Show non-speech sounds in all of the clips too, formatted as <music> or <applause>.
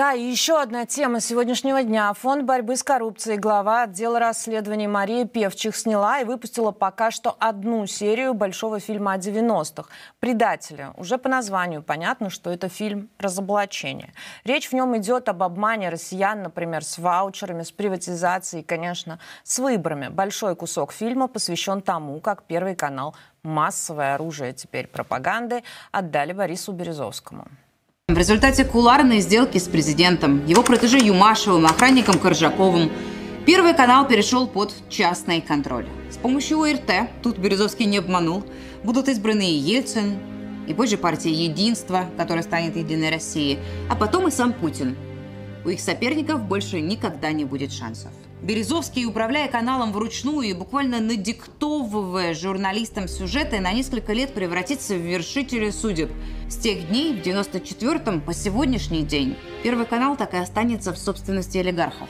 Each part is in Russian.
Да, и еще одна тема сегодняшнего дня. Фонд борьбы с коррупцией глава отдела расследований Мария Певчих сняла и выпустила пока что одну серию большого фильма о 90-х. «Предатели». Уже по названию понятно, что это фильм разоблачения. Речь в нем идет об обмане россиян, например, с ваучерами, с приватизацией конечно, с выборами. Большой кусок фильма посвящен тому, как Первый канал массовое оружие теперь пропаганды отдали Борису Березовскому. В результате куларной сделки с президентом, его протеже Юмашевым, охранником Коржаковым, Первый канал перешел под частный контроль. С помощью ОРТ, тут Березовский не обманул, будут избраны и Ельцин, и позже партия Единства, которая станет Единой Россией, а потом и сам Путин. У их соперников больше никогда не будет шансов. Березовский, управляя каналом вручную и буквально надиктовывая журналистам сюжеты, на несколько лет превратится в вершителя судеб. С тех дней, в 94-м по сегодняшний день, Первый канал так и останется в собственности олигархов.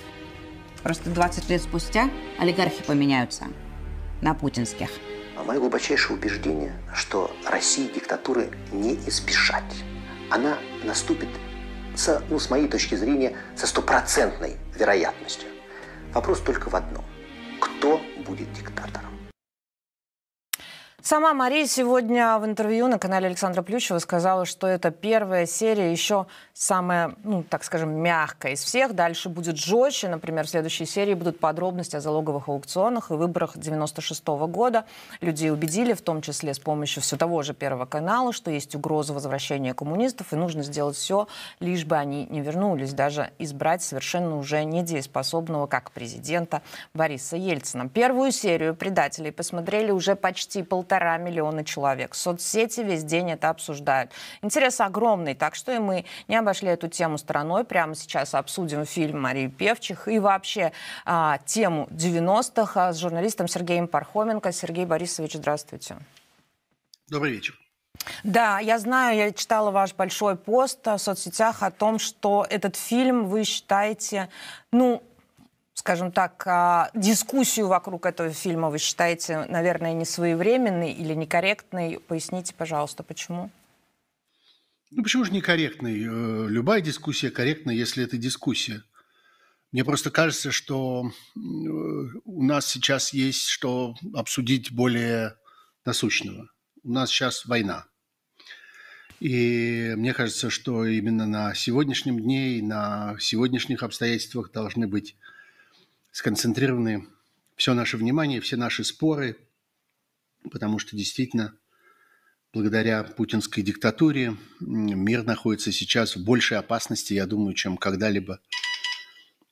Просто 20 лет спустя олигархи поменяются на путинских. А Мое глубочайшее убеждение, что России диктатуры не избежать. Она наступит, со, ну, с моей точки зрения, со стопроцентной вероятностью. Вопрос только в одном. Кто будет диктатором? Сама Мария сегодня в интервью на канале Александра Плющева сказала, что это первая серия, еще самая, ну, так скажем, мягкая из всех. Дальше будет жестче. Например, в следующей серии будут подробности о залоговых аукционах и выборах 96 -го года. Людей убедили, в том числе с помощью все того же Первого канала, что есть угроза возвращения коммунистов, и нужно сделать все, лишь бы они не вернулись, даже избрать совершенно уже недееспособного, как президента Бориса Ельцина. Первую серию «Предателей» посмотрели уже почти полтора полтора миллиона человек. Соцсети весь день это обсуждают. Интерес огромный, так что и мы не обошли эту тему стороной. Прямо сейчас обсудим фильм Марии Певчих и вообще а, тему 90-х с журналистом Сергеем Пархоменко. Сергей Борисович, здравствуйте. Добрый вечер. Да, я знаю, я читала ваш большой пост в соцсетях о том, что этот фильм вы считаете, ну, скажем так, а, дискуссию вокруг этого фильма вы считаете, наверное, не своевременной или некорректной? Поясните, пожалуйста, почему? Ну, почему же некорректной? Э, любая дискуссия корректна, если это дискуссия. Мне просто кажется, что э, у нас сейчас есть что обсудить более насущного. У нас сейчас война. И мне кажется, что именно на сегодняшнем дне и на сегодняшних обстоятельствах должны быть сконцентрированы все наше внимание, все наши споры, потому что действительно благодаря путинской диктатуре мир находится сейчас в большей опасности, я думаю, чем когда-либо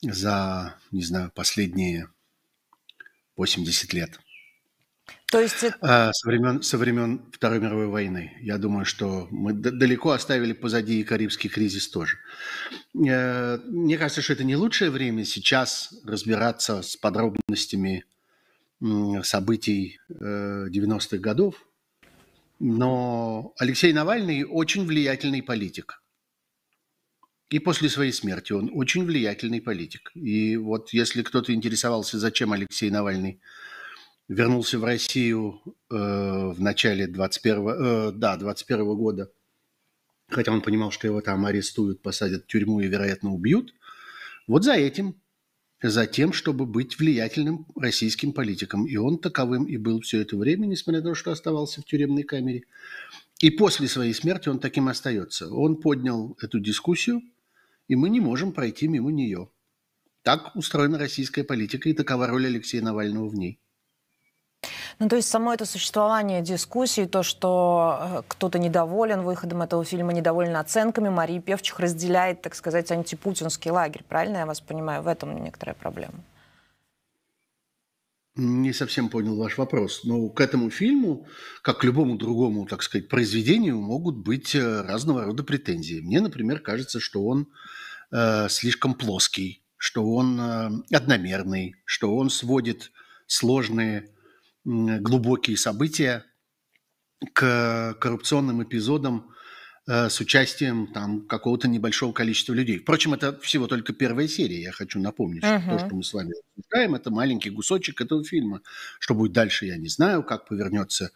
за, не знаю, последние 80 лет – то есть... А, со, времен, со времен Второй мировой войны. Я думаю, что мы далеко оставили позади и Карибский кризис тоже. Э, мне кажется, что это не лучшее время сейчас разбираться с подробностями событий 90-х э, годов. Но Алексей Навальный очень влиятельный политик. И после своей смерти он очень влиятельный политик. И вот если кто-то интересовался, зачем Алексей Навальный вернулся в Россию э, в начале 21, э, да, 21 -го года, хотя он понимал, что его там арестуют, посадят в тюрьму и, вероятно, убьют. Вот за этим, за тем, чтобы быть влиятельным российским политиком. И он таковым и был все это время, несмотря на то, что оставался в тюремной камере. И после своей смерти он таким остается. Он поднял эту дискуссию, и мы не можем пройти мимо нее. Так устроена российская политика, и такова роль Алексея Навального в ней. Ну, то есть само это существование дискуссии, то, что э, кто-то недоволен выходом этого фильма, недоволен оценками, Мария Певчих разделяет, так сказать, антипутинский лагерь. Правильно я вас понимаю? В этом некоторая проблема. Не совсем понял ваш вопрос. Но к этому фильму, как к любому другому, так сказать, произведению, могут быть э, разного рода претензии. Мне, например, кажется, что он э, слишком плоский, что он э, одномерный, что он сводит сложные глубокие события к коррупционным эпизодам э, с участием там какого-то небольшого количества людей. Впрочем, это всего только первая серия. Я хочу напомнить, uh-huh. что то, что мы с вами обсуждаем, это маленький кусочек этого фильма. Что будет дальше, я не знаю. Как повернется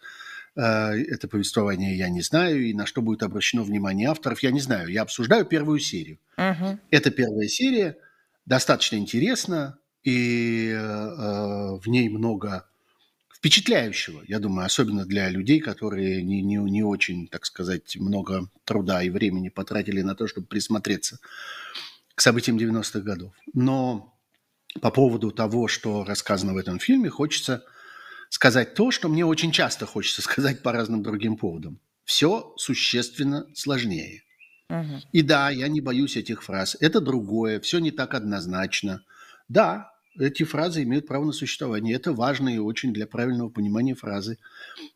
э, это повествование я не знаю, и на что будет обращено внимание авторов, я не знаю. Я обсуждаю первую серию. Uh-huh. Это первая серия, достаточно интересна, и э, э, в ней много впечатляющего, я думаю, особенно для людей, которые не, не, не очень, так сказать, много труда и времени потратили на то, чтобы присмотреться к событиям 90-х годов. Но по поводу того, что рассказано в этом фильме, хочется сказать то, что мне очень часто хочется <laughs> сказать по разным другим поводам. Все существенно сложнее. Угу. И да, я не боюсь этих фраз. Это другое, все не так однозначно. Да, эти фразы имеют право на существование. Это важно и очень для правильного понимания фразы.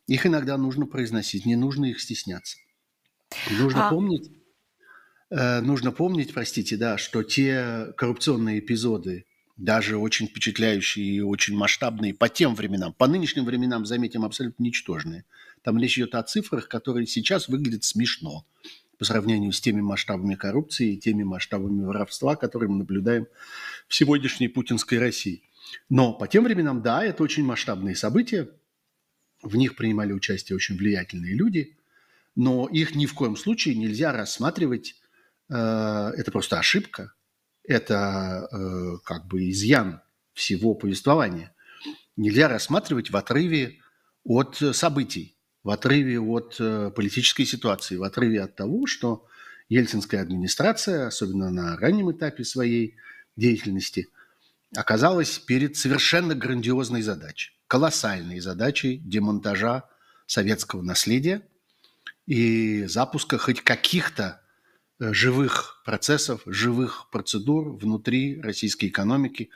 Их иногда нужно произносить, не нужно их стесняться. Нужно а... помнить, э, нужно помнить, простите, да, что те коррупционные эпизоды, даже очень впечатляющие и очень масштабные по тем временам, по нынешним временам, заметим, абсолютно ничтожные. Там речь идет о цифрах, которые сейчас выглядят смешно по сравнению с теми масштабами коррупции и теми масштабами воровства, которые мы наблюдаем в сегодняшней путинской России. Но по тем временам, да, это очень масштабные события, в них принимали участие очень влиятельные люди, но их ни в коем случае нельзя рассматривать, э, это просто ошибка, это э, как бы изъян всего повествования. Нельзя рассматривать в отрыве от событий в отрыве от э, политической ситуации, в отрыве от того, что ельцинская администрация, особенно на раннем этапе своей деятельности, оказалась перед совершенно грандиозной задачей, колоссальной задачей демонтажа советского наследия и запуска хоть каких-то э, живых процессов, живых процедур внутри российской экономики,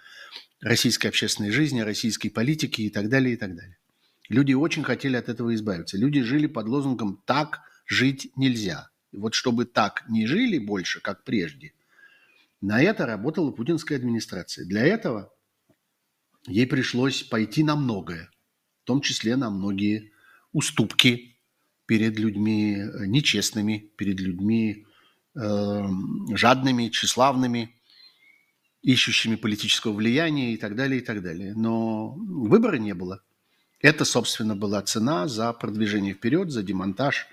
российской общественной жизни, российской политики и так далее, и так далее. Люди очень хотели от этого избавиться. Люди жили под лозунгом «так жить нельзя». И вот чтобы так не жили больше, как прежде, на это работала путинская администрация. Для этого ей пришлось пойти на многое, в том числе на многие уступки перед людьми э, нечестными, перед людьми э, жадными, тщеславными, ищущими политического влияния и так далее, и так далее. Но выбора не было – это, собственно, была цена за продвижение вперед, за демонтаж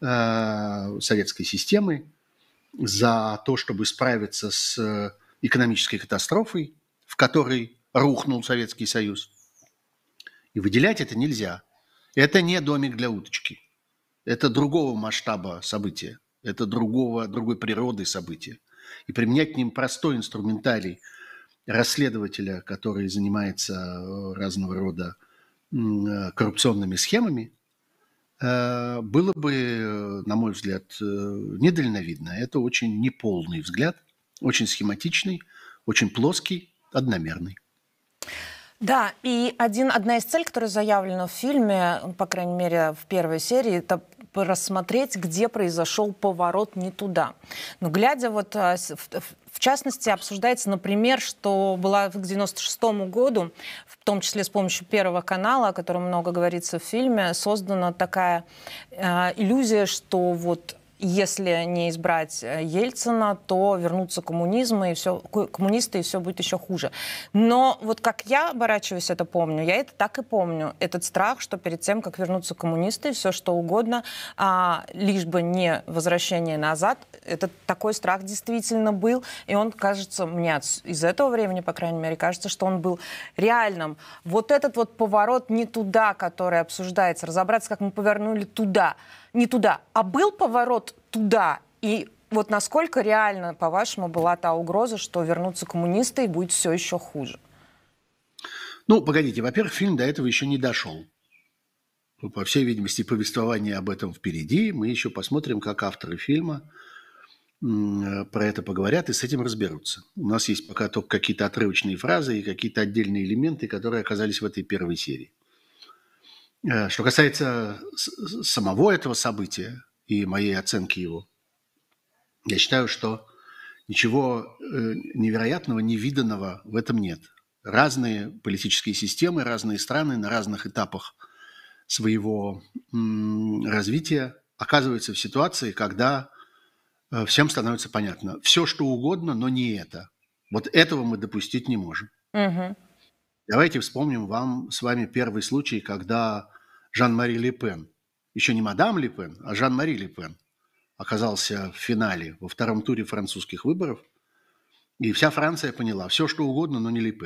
э, советской системы, за то, чтобы справиться с э, экономической катастрофой, в которой рухнул Советский Союз. И выделять это нельзя. Это не домик для уточки. Это другого масштаба события. Это другого, другой природы события. И применять к ним простой инструментарий расследователя, который занимается э, разного рода Э, коррупционными схемами, э, было бы, э, на мой взгляд, недальновидно. Это очень неполный взгляд, очень схематичный, очень плоский, одномерный. Да, и один, одна из целей, которая заявлена в фильме, по крайней мере, в первой серии, это рассмотреть, где произошел поворот не туда. Но глядя вот в частности, обсуждается, например, что была к 96 году, в том числе с помощью Первого канала, о котором много говорится в фильме, создана такая э, иллюзия, что вот если не избрать э, Ельцина, то вернутся коммунизмы и все, коммунисты, и все будет еще хуже. Но вот как я оборачиваюсь, это помню, я это так и помню. Этот страх, что перед тем, как вернутся коммунисты, все что угодно, а, лишь бы не возвращение назад, это такой страх действительно был. И он, кажется, мне из этого времени, по крайней мере, кажется, что он был реальным. Вот этот вот поворот не туда, который обсуждается, разобраться, как мы повернули туда – не туда. А был поворот туда, и вот насколько реально, по-вашему, была та угроза, что вернутся коммунисты и будет все еще хуже? Ну, погодите, во-первых, фильм до этого еще не дошел. Ну, по всей видимости, повествование об этом впереди. Мы еще посмотрим, как авторы фильма э, про это поговорят и с этим разберутся. У нас есть пока только какие-то отрывочные фразы и какие-то отдельные элементы, которые оказались в этой первой серии. Э, что касается самого этого события и моей оценки его, я считаю, что ничего э, невероятного, невиданного в этом нет. Разные политические системы, разные страны на разных этапах своего развития оказываются в ситуации, когда э, всем становится понятно, все что угодно, но не это. Вот этого мы допустить не можем. Угу. Давайте вспомним вам с вами первый случай, когда Жан-Мари Ле еще не мадам Ле а Жан-Мари Ле оказался в финале во втором туре французских выборов. И вся Франция поняла, все что угодно, но не Ле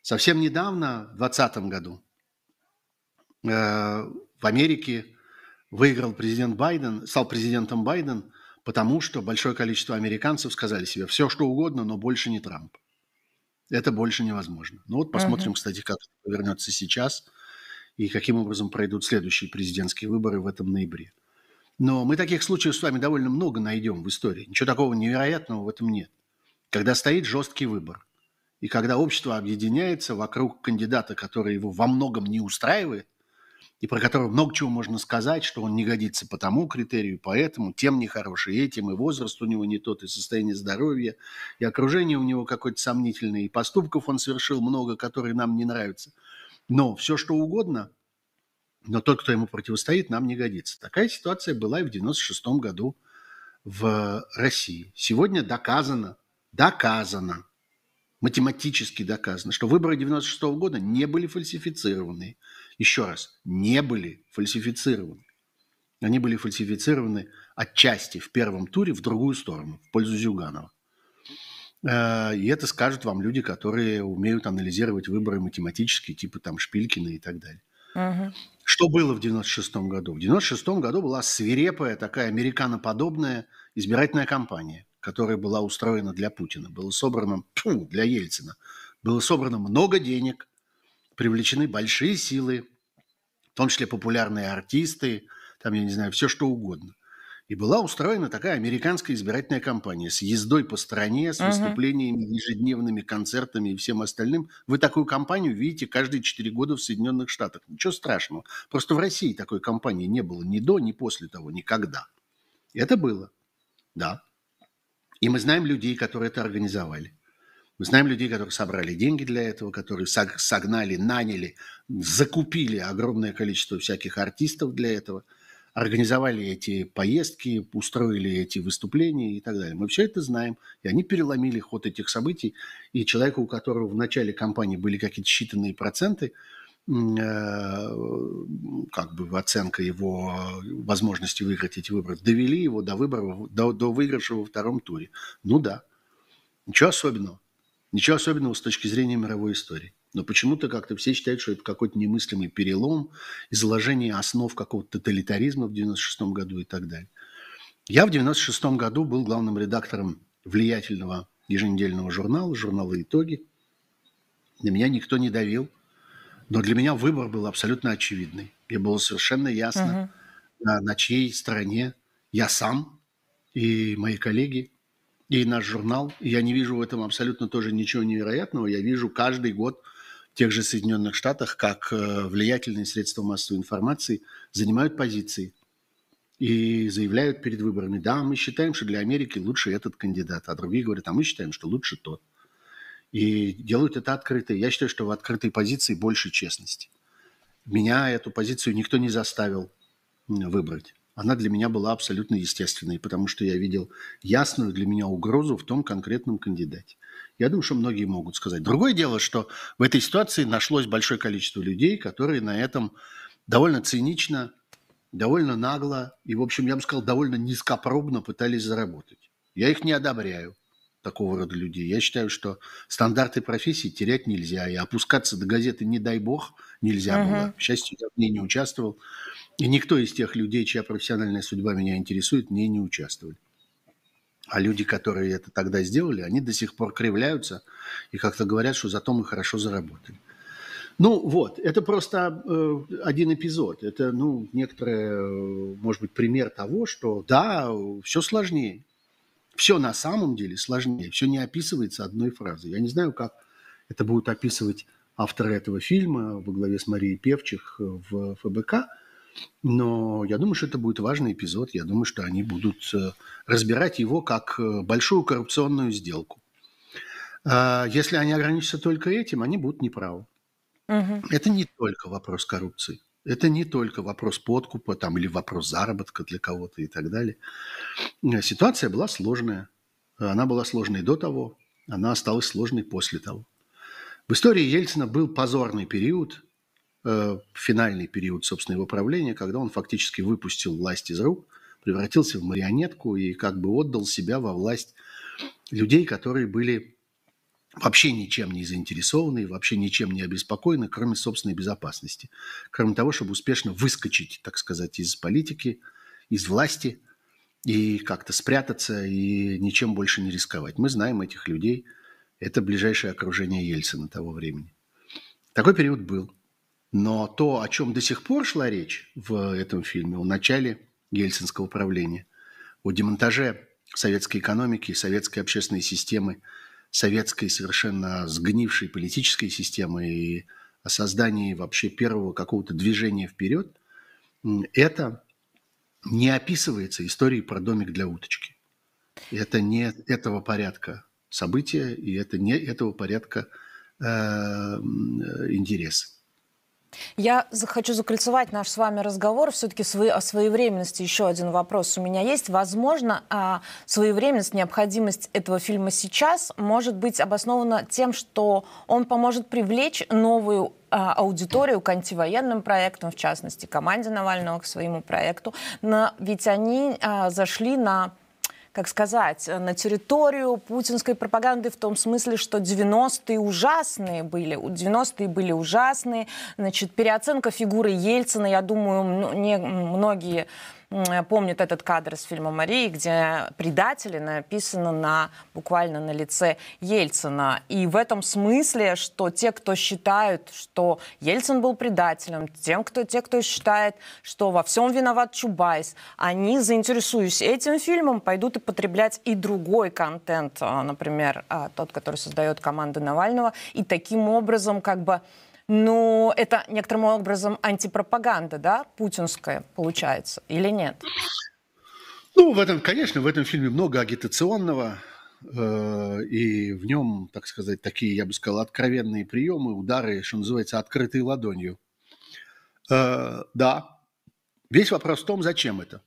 Совсем недавно, в 2020 году, э, в Америке выиграл президент Байден, стал президентом Байден, потому что большое количество американцев сказали себе все что угодно, но больше не Трамп. Это больше невозможно. Ну вот посмотрим, угу. кстати, как это повернется сейчас и каким образом пройдут следующие президентские выборы в этом ноябре. Но мы таких случаев с вами довольно много найдем в истории. Ничего такого невероятного в этом нет. Когда стоит жесткий выбор, и когда общество объединяется вокруг кандидата, который его во многом не устраивает, и про которого много чего можно сказать, что он не годится по тому критерию, по этому, тем нехороший, этим, и возраст у него не тот, и состояние здоровья, и окружение у него какое-то сомнительное, и поступков он совершил много, которые нам не нравятся. Но все, что угодно, но тот, кто ему противостоит, нам не годится. Такая ситуация была и в 96 году в России. Сегодня доказано, доказано, математически доказано, что выборы 96 -го года не были фальсифицированы еще раз, не были фальсифицированы. Они были фальсифицированы отчасти в первом туре в другую сторону, в пользу Зюганова. Э, и это скажут вам люди, которые умеют анализировать выборы математические, типа там Шпилькина и так далее. Угу. Что было в 96 году? В 96 году была свирепая, такая американоподобная избирательная кампания, которая была устроена для Путина. Было собрано, фу, для Ельцина. Было собрано много денег, привлечены большие силы, в том числе популярные артисты, там, я не знаю, все что угодно. И была устроена такая американская избирательная кампания с ездой по стране, с выступлениями, ежедневными концертами и всем остальным. Вы такую кампанию видите каждые 4 года в Соединенных Штатах. Ничего страшного. Просто в России такой кампании не было ни до, ни после того, никогда. Это было. Да. И мы знаем людей, которые это организовали. Мы знаем людей, которые собрали деньги для этого, которые согнали, наняли, закупили огромное количество всяких артистов для этого, организовали эти поездки, устроили эти выступления и так далее. Мы все это знаем, и они переломили ход этих событий, и человеку, у которого в начале кампании были какие-то считанные проценты, э, как бы оценка его возможности выиграть эти выборы, довели его до выборов, до, до выигрыша во втором туре. Ну да, ничего особенного. Ничего особенного с точки зрения мировой истории. Но почему-то как-то все считают, что это какой-то немыслимый перелом, изложение основ какого-то тоталитаризма в 96 году и так далее. Я в 96 году был главным редактором влиятельного еженедельного журнала, журнала «Итоги». На меня никто не давил, но для меня выбор был абсолютно очевидный. Мне было совершенно ясно, угу. на, на чьей стороне я сам и мои коллеги и наш журнал. Я не вижу в этом абсолютно тоже ничего невероятного. Я вижу каждый год в тех же Соединенных Штатах, как э, влиятельные средства массовой информации занимают позиции и заявляют перед выборами, да, мы считаем, что для Америки лучше этот кандидат, а другие говорят, а мы считаем, что лучше тот. И делают это открыто. Я считаю, что в открытой позиции больше честности. Меня эту позицию никто не заставил выбрать она для меня была абсолютно естественной, потому что я видел ясную для меня угрозу в том конкретном кандидате. Я думаю, что многие могут сказать. Другое дело, что в этой ситуации нашлось большое количество людей, которые на этом довольно цинично, довольно нагло и, в общем, я бы сказал, довольно низкопробно пытались заработать. Я их не одобряю такого рода людей. Я считаю, что стандарты профессии терять нельзя, и опускаться до газеты, не дай бог, нельзя угу. было. К счастью, я в ней не участвовал. И никто из тех людей, чья профессиональная судьба меня интересует, в ней не участвовали. А люди, которые это тогда сделали, они до сих пор кривляются и как-то говорят, что зато мы хорошо заработали. Ну вот, это просто э, один эпизод. Это, ну, некоторое, э, может быть, пример того, что да, все сложнее все на самом деле сложнее, все не описывается одной фразой. Я не знаю, как это будут описывать авторы этого фильма во главе с Марией Певчих э, в ФБК, но я думаю, что это будет важный эпизод. Я думаю, что они будут э, разбирать его как э, большую коррупционную сделку. А, если они ограничатся только этим, они будут неправы. Угу. Это не только вопрос коррупции. Это не только вопрос подкупа там, или вопрос заработка для кого-то и так далее. Э, ситуация была сложная. Она была сложной до того, она осталась сложной после того. В истории Ельцина был позорный период, э, финальный период, собственно, его правления, когда он фактически выпустил власть из рук, превратился в марионетку и как бы отдал себя во власть людей, которые были вообще ничем не заинтересованы, вообще ничем не обеспокоены, кроме собственной безопасности, кроме того, чтобы успешно выскочить, так сказать, из политики, из власти и как-то спрятаться и ничем больше не рисковать. Мы знаем этих людей. Это ближайшее окружение Ельцина того времени. Такой период был. Но то, о чем до сих пор шла речь в этом фильме, о начале ельцинского правления, о демонтаже советской экономики, советской общественной системы – советской совершенно сгнившей политической системы и о создании вообще первого какого-то движения вперед, это не описывается историей про домик для уточки. Это не этого порядка события, и это не этого порядка э, э интересы. Я хочу закольцевать наш с вами разговор все-таки о своевременности. Еще один вопрос у меня есть. Возможно, а, своевременность, необходимость этого фильма сейчас может быть обоснована тем, что он поможет привлечь новую а, аудиторию к антивоенным проектам, в частности, команде Навального к своему проекту. Но ведь они а, зашли на как сказать, э, на территорию путинской пропаганды в том смысле, что 90-е ужасные были. 90-е были ужасные. Значит, переоценка фигуры Ельцина, я думаю, не многие Э, помнят этот кадр из фильма «Марии», где предатели написаны на, буквально на лице Ельцина. И в этом смысле, что те, кто считают, что Ельцин был предателем, тем, кто, те, кто считает, что во всем виноват Чубайс, они, заинтересуясь этим фильмом, пойдут и потреблять и другой контент, а, например, а, тот, который создает команда Навального, и таким образом как бы ну, это некоторым образом антипропаганда, да, путинская получается, или нет? Ну, в этом, конечно, в этом фильме много агитационного, э, и в нем, так сказать, такие, я бы сказал, откровенные приемы, удары, что называется, открытой ладонью. Э, да, весь вопрос в том, зачем это.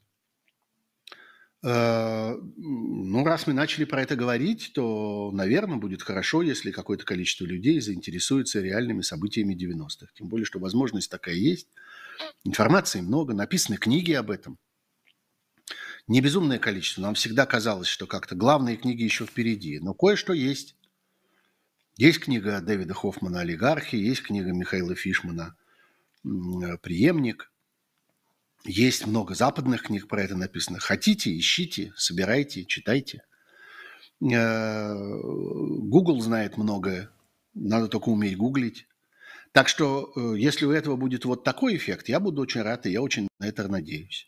Э, ну, раз мы начали про это говорить, то, наверное, будет хорошо, если какое-то количество людей заинтересуется реальными событиями 90-х. Тем более, что возможность такая есть. Информации много, написаны книги об этом. Не безумное количество. Нам всегда казалось, что как-то главные книги еще впереди. Но кое-что есть. Есть книга Дэвида Хоффмана «Олигархи», есть книга Михаила Фишмана э, «Приемник». Есть много западных книг про это написано. Хотите, ищите, собирайте, читайте. Э, Google знает многое. Надо только уметь гуглить. Так что, э, если у этого будет вот такой эффект, я буду очень рад, и я очень на это надеюсь.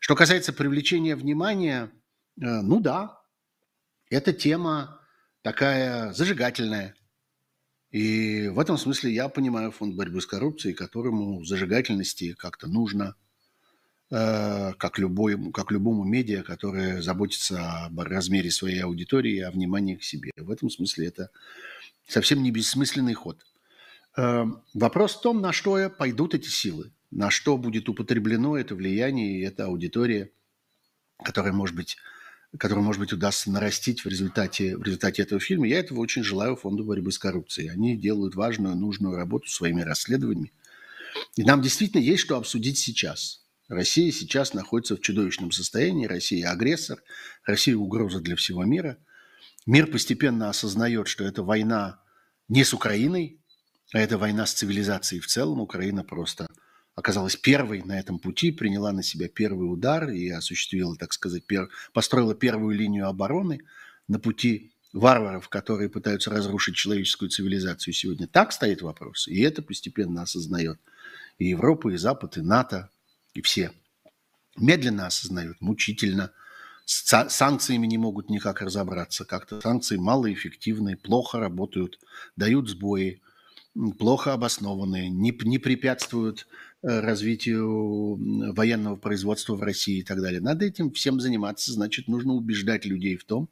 Что касается привлечения внимания, э, ну да, эта тема такая зажигательная. И в этом смысле я понимаю фонд борьбы с коррупцией, которому зажигательности как-то нужно – Э, как, любой, как любому медиа, которое заботится о размере своей аудитории о внимании к себе. В этом смысле это совсем не бессмысленный ход. Э, вопрос в том, на что пойдут эти силы, на что будет употреблено это влияние и эта аудитория, которая, может быть, которую, может быть, удастся нарастить в результате, в результате этого фильма. Я этого очень желаю Фонду борьбы с коррупцией. Они делают важную, нужную работу своими расследованиями. И нам действительно есть что обсудить сейчас. Россия сейчас находится в чудовищном состоянии. Россия агрессор, Россия угроза для всего мира. Мир постепенно осознает, что это война не с Украиной, а это война с цивилизацией в целом. Украина просто оказалась первой на этом пути, приняла на себя первый удар и осуществила, так сказать, пер... построила первую линию обороны на пути варваров, которые пытаются разрушить человеческую цивилизацию сегодня. Так стоит вопрос, и это постепенно осознает и Европа, и Запад, и НАТО, практически все медленно осознают, мучительно. С санкциями не могут никак разобраться. Как-то санкции малоэффективны, плохо работают, дают сбои, плохо обоснованные, не, не препятствуют э, развитию военного производства в России и так далее. Надо этим всем заниматься, значит, нужно убеждать людей в том,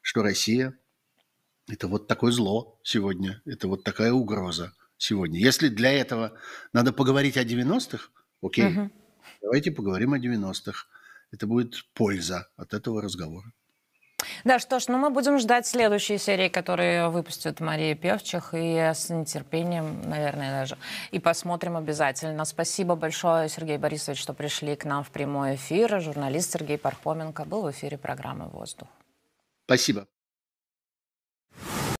что Россия – это вот такое зло сегодня, это вот такая угроза сегодня. Если для этого надо поговорить о 90-х, окей, угу. Давайте поговорим о 90-х. Это будет польза от этого разговора. Да, что ж, ну мы будем ждать следующей серии, которые выпустит Мария Певчих, и с нетерпением, наверное, даже. И посмотрим обязательно. Спасибо большое, Сергей Борисович, что пришли к нам в прямой эфир. Журналист Сергей Пархоменко был в эфире программы «Воздух». Спасибо.